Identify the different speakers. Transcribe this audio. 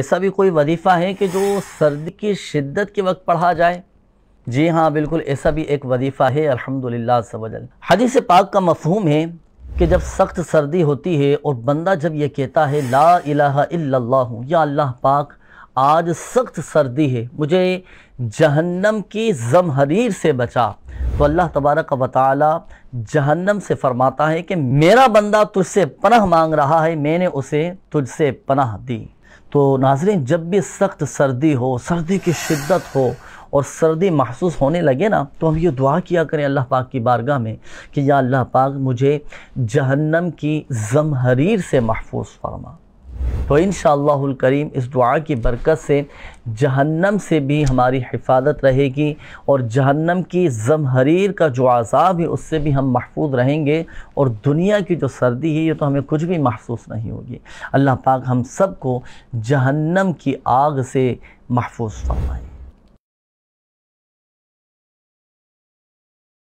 Speaker 1: ऐसा भी कोई वजीफ़ा है कि जो सर्दी की शिद्दत के वक्त पढ़ा जाए जी हाँ बिल्कुल ऐसा भी एक वजीफ़ा है अल्हम्दुलिल्लाह सवजल हदीस पाक का मफहूम है कि जब सख्त सर्दी होती है और बंदा जब यह कहता है ला इलाहा इल्लल्लाह या अल्लाह पाक आज सख्त सर्दी है मुझे जहन्नम की जमहरीर से बचा तो अल्लाह तबारक व ताली जहन्नम से फरमाता है कि मेरा बंदा तुझसे पनह मांग रहा है मैंने उसे तुझसे पनाह दी तो नाजरीन जब भी सख्त सर्दी हो सर्दी की शिद्दत हो और सर्दी महसूस होने लगे ना तो हम ये दुआ किया करें अल्लाह पाक की बारगाह में कि या अल्लाह पाक मुझे जहन्नम की जमहरीर से महफूज फरमा तो इन करीम इस दुआ की बरकत से जहन्नम से भी हमारी हिफाजत रहेगी और जहन्नम की जमहरीर का जो आज़ाब है उससे भी हम महफूज रहेंगे और दुनिया की जो सर्दी है ये तो हमें कुछ भी महसूस नहीं होगी अल्लाह पाक हम सब को जहन्नम की आग से महफूज फरमाएँ